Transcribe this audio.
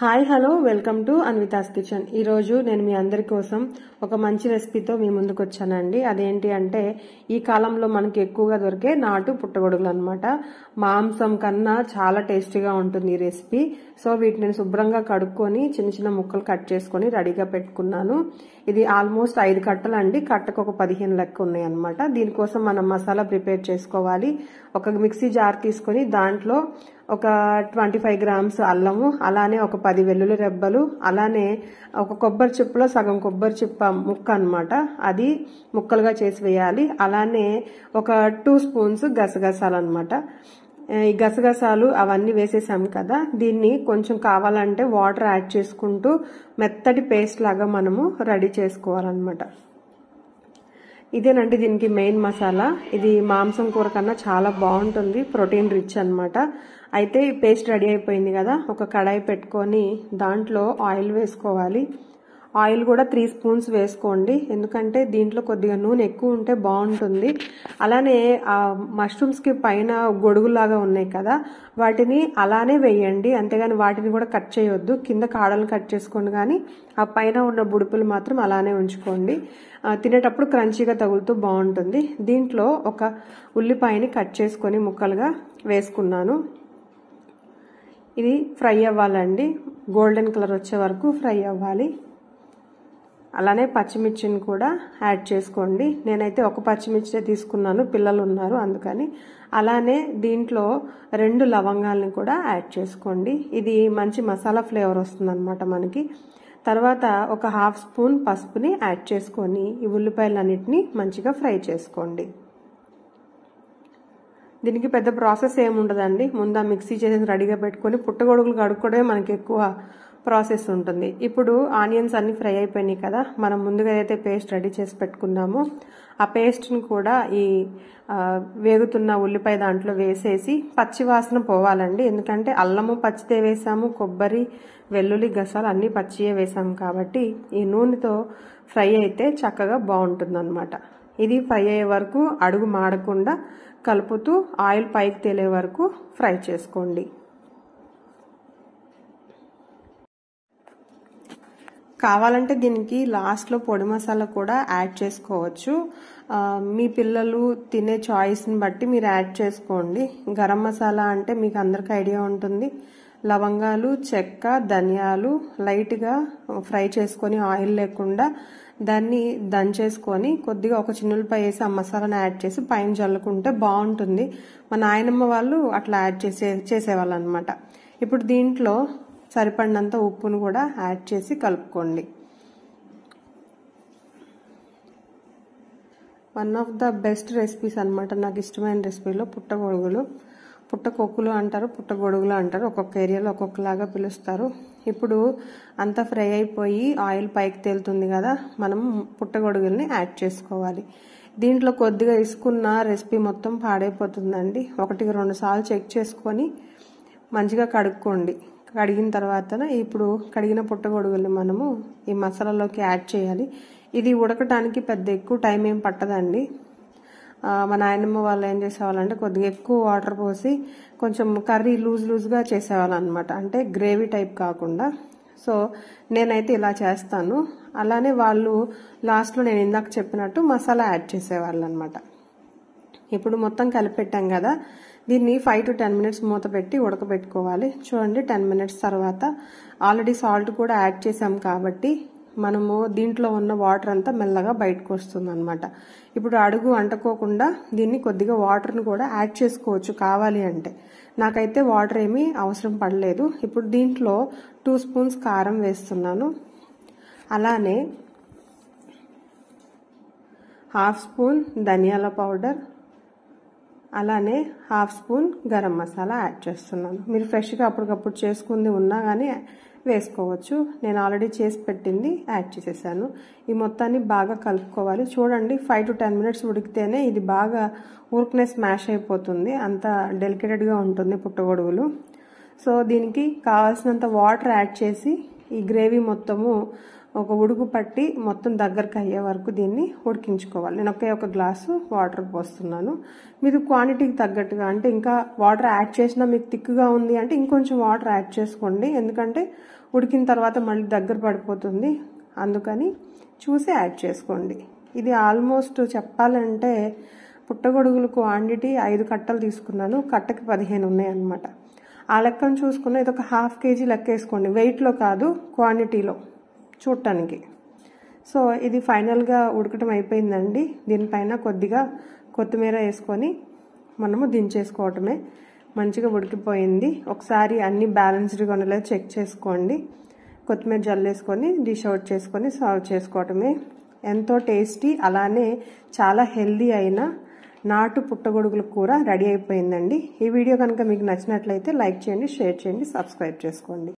hi hello welcome to Anvita's kitchen ఈరోజు నేను మీ అందరి కోసం ఒక మంచి రెసిపీతో మీ ముందుకు వచ్చానండి అదేంటి అంటే ఈ కాలంలో మనకి ఎక్కువగా దొరికే నాటు పుట్టగొడుగులు అనమాట మాంసం కన్నా చాలా టేస్టీగా ఉంటుంది ఈ రెసిపీ సో వీటిని నేను శుభ్రంగా కడుక్కొని చిన్న చిన్న ముక్కలు కట్ చేసుకొని రెడీగా పెట్టుకున్నాను ఇది ఆల్మోస్ట్ ఐదు కట్టలు అండి కట్టకు ఒక పదిహేను లెక్క ఉన్నాయి అనమాట దీనికోసం మనం మసాలా ప్రిపేర్ చేసుకోవాలి ఒక మిక్సీ జార్ తీసుకొని దాంట్లో ఒక ట్వంటీ ఫైవ్ గ్రామ్స్ అల్లము అలానే ఒక పది వెల్లుల రెబ్బలు అలానే ఒక కొబ్బరి చిప్పలో సగం కొబ్బరి చిప్ప ముక్క అనమాట అది ముక్కలుగా చేసి వేయాలి అలానే ఒక టూ స్పూన్స్ గసగసాలు అనమాట ఈ గసగసాలు అవన్నీ వేసేసాం కదా దీన్ని కొంచెం కావాలంటే వాటర్ యాడ్ చేసుకుంటూ మెత్తటి పేస్ట్ లాగా మనము రెడీ చేసుకోవాలన్నమాట ఇదేనండి దీనికి మెయిన్ మసాలా ఇది మాంసం కూర కన్నా చాలా బాగుంటుంది ప్రోటీన్ రిచ్ అనమాట అయితే పేస్ట్ రెడీ అయిపోయింది కదా ఒక కడాయి పెట్టుకొని దాంట్లో ఆయిల్ వేసుకోవాలి ఆయిల్ కూడా త్రీ స్పూన్స్ వేసుకోండి ఎందుకంటే దీంట్లో కొద్దిగా నూనె ఎక్కువ ఉంటే బాగుంటుంది అలానే ఆ మష్రూమ్స్కి పైన గొడుగులాగా ఉన్నాయి కదా వాటిని అలానే వేయండి అంతేగాని వాటిని కూడా కట్ చేయొద్దు కింద కాడలు కట్ చేసుకోండి కానీ ఆ పైన ఉన్న బుడుపులు మాత్రం అలానే ఉంచుకోండి తినేటప్పుడు క్రంచీగా తగులుతూ బాగుంటుంది దీంట్లో ఒక ఉల్లిపాయని కట్ చేసుకొని ముక్కలుగా వేసుకున్నాను ఇది ఫ్రై అవ్వాలండి గోల్డెన్ కలర్ వచ్చే వరకు ఫ్రై అవ్వాలి అలానే పచ్చిమిర్చిని కూడా యాడ్ చేసుకోండి నేనైతే ఒక పచ్చిమిర్చి తీసుకున్నాను పిల్లలు ఉన్నారు అందుకని అలానే దీంట్లో రెండు లవంగాల్ని కూడా యాడ్ చేసుకోండి ఇది మంచి మసాలా ఫ్లేవర్ వస్తుందన్నమాట మనకి తర్వాత ఒక హాఫ్ స్పూన్ పసుపుని యాడ్ చేసుకొని ఈ ఉల్లిపాయలన్నిటిని మంచిగా ఫ్రై చేసుకోండి దీనికి పెద్ద ప్రాసెస్ ఏముండదండి ముందా మిక్సీ చేసి రెడీగా పెట్టుకొని పుట్టగొడుగులు కడుక్కోవడమే మనకి ఎక్కువ ప్రాసెస్ ఉంటుంది ఇప్పుడు ఆనియన్స్ అన్ని ఫ్రై అయిపోయినాయి కదా మనం ముందుగా అయితే పేస్ట్ రెడీ చేసి పెట్టుకున్నామో ఆ పేస్ట్ని కూడా ఈ వేగుతున్న ఉల్లిపాయ దాంట్లో వేసేసి పచ్చి వాసన పోవాలండి ఎందుకంటే అల్లము పచ్చితే వేసాము కొబ్బరి వెల్లుల్లి గసాలు అన్నీ పచ్చియే వేసాము కాబట్టి ఈ నూనెతో ఫ్రై అయితే చక్కగా బాగుంటుంది అనమాట ఇది ఫ్రై అయ్యే వరకు అడుగు మాడకుండా కలుపుతూ ఆయిల్ పైకి తేలే వరకు ఫ్రై చేసుకోండి కావాలంటే దీనికి లాస్ట్లో పొడి మసాలా కూడా యాడ్ చేసుకోవచ్చు మీ పిల్లలు తినే చాయిస్ని బట్టి మీరు యాడ్ చేసుకోండి గరం మసాలా అంటే మీకు అందరికీ ఐడియా ఉంటుంది లవంగాలు చెక్క ధనియాలు లైట్గా ఫ్రై చేసుకొని ఆయిల్ లేకుండా దాన్ని దంచేసుకొని కొద్దిగా ఒక చిన్నులపై వేసి ఆ మసాలాను యాడ్ చేసి పైన చల్లుకుంటే బాగుంటుంది మా నాయనమ్మ వాళ్ళు అట్లా యాడ్ చేసే చేసేవాళ్ళు అనమాట ఇప్పుడు దీంట్లో సరిపడినంత ఉప్పును కూడా యాడ్ చేసి కలుపుకోండి one of the best recipes అనమాట నాకు ఇష్టమైన రెసిపీలో పుట్టగొడుగులు పుట్టకొక్కులు అంటారు పుట్టగొడుగులు అంటారు ఒక్కొక్క ఏరియాలో ఒక్కొక్కలాగా పిలుస్తారు ఇప్పుడు అంతా ఫ్రై అయిపోయి ఆయిల్ పైకి తేలుతుంది కదా మనం పుట్టగొడుగుల్ని యాడ్ చేసుకోవాలి దీంట్లో కొద్దిగా ఇసుకున్న రెసిపీ మొత్తం పాడైపోతుందండి ఒకటికి రెండు సార్లు చెక్ చేసుకొని మంచిగా కడుక్కోండి కడిగిన తర్వాత ఇప్పుడు కడిగిన పుట్టగొడుగులు మనము ఈ మసాలాలోకి యాడ్ చేయాలి ఇది ఉడకటానికి పెద్ద ఎక్కువ టైం ఏం పట్టదండి మా నాయనమ్మ వాళ్ళు ఏం చేసేవాళ్ళంటే కొద్దిగా ఎక్కువ వాటర్ పోసి కొంచెం కర్రీ లూజ్ లూజ్గా చేసేవాళ్ళు అనమాట అంటే గ్రేవీ టైప్ కాకుండా సో నేనైతే ఇలా చేస్తాను అలానే వాళ్ళు లాస్ట్లో నేను ఇందాక చెప్పినట్టు మసాలా యాడ్ చేసేవాళ్ళు అనమాట ఇప్పుడు మొత్తం కలిపెట్టాం కదా దీన్ని ఫైవ్ టు టెన్ మినిట్స్ మూత పెట్టి ఉడకబెట్టుకోవాలి చూడండి టెన్ మినిట్స్ తర్వాత ఆల్రెడీ సాల్ట్ కూడా యాడ్ చేసాం కాబట్టి మనము దీంట్లో ఉన్న వాటర్ అంతా మెల్లగా బయటకు వస్తుంది అనమాట ఇప్పుడు అడుగు అంటకోకుండా దీన్ని కొద్దిగా వాటర్ని కూడా యాడ్ చేసుకోవచ్చు కావాలి అంటే నాకైతే వాటర్ ఏమీ అవసరం పడలేదు ఇప్పుడు దీంట్లో టూ స్పూన్స్ కారం వేస్తున్నాను అలానే హాఫ్ స్పూన్ ధనియాల పౌడర్ అలానే half spoon garam masala add చేస్తున్నాను మీరు ఫ్రెష్గా అప్పటికప్పుడు చేసుకుంది ఉన్నా కానీ వేసుకోవచ్చు నేను ఆల్రెడీ చేసి పెట్టింది యాడ్ చేసేసాను ఈ మొత్తాన్ని బాగా కలుపుకోవాలి చూడండి ఫైవ్ టు టెన్ మినిట్స్ ఉడికితేనే ఇది బాగా ఊరికనే స్మాష్ అయిపోతుంది అంత డెలికేటెడ్గా ఉంటుంది పుట్టగొడుగులు సో దీనికి కావాల్సినంత వాటర్ యాడ్ చేసి ఈ గ్రేవీ మొత్తము ఒక ఉడుకు పట్టి మొత్తం దగ్గరకు అయ్యే వరకు దీన్ని ఉడికించుకోవాలి నేను ఒకే ఒక గ్లాసు వాటర్ పోస్తున్నాను మీకు క్వాంటిటీకి తగ్గట్టుగా అంటే ఇంకా వాటర్ యాడ్ చేసినా మీకు థిక్గా ఉంది అంటే ఇంకొంచెం వాటర్ యాడ్ చేసుకోండి ఎందుకంటే ఉడికిన తర్వాత మళ్ళీ దగ్గర పడిపోతుంది అందుకని చూసి యాడ్ చేసుకోండి ఇది ఆల్మోస్ట్ చెప్పాలంటే పుట్టగొడుగులు క్వాంటిటీ ఐదు కట్టలు తీసుకున్నాను కట్టకి పదిహేను ఉన్నాయన్నమాట ఆ లెక్కను చూసుకున్న ఇది ఒక హాఫ్ కేజీ లెక్క వేసుకోండి వెయిట్లో కాదు క్వాంటిటీలో చూడటానికి సో ఇది ఫైనల్గా ఉడకటం అయిపోయిందండి దీనిపైన కొద్దిగా కొత్తిమీర వేసుకొని మనము దించేసుకోవటమే మంచిగా ఉడికిపోయింది ఒకసారి అన్ని బ్యాలెన్స్డ్గా ఉండలేదు చెక్ చేసుకోండి కొత్తిమీర జల్లేసుకొని డిష్ అవుట్ చేసుకొని సర్వ్ చేసుకోవటమే ఎంతో టేస్టీ అలానే చాలా హెల్దీ అయిన నాటు పుట్టగొడుగుల కూర రెడీ అయిపోయిందండి ఈ వీడియో కనుక మీకు నచ్చినట్లయితే లైక్ చేయండి షేర్ చేయండి సబ్స్క్రైబ్ చేసుకోండి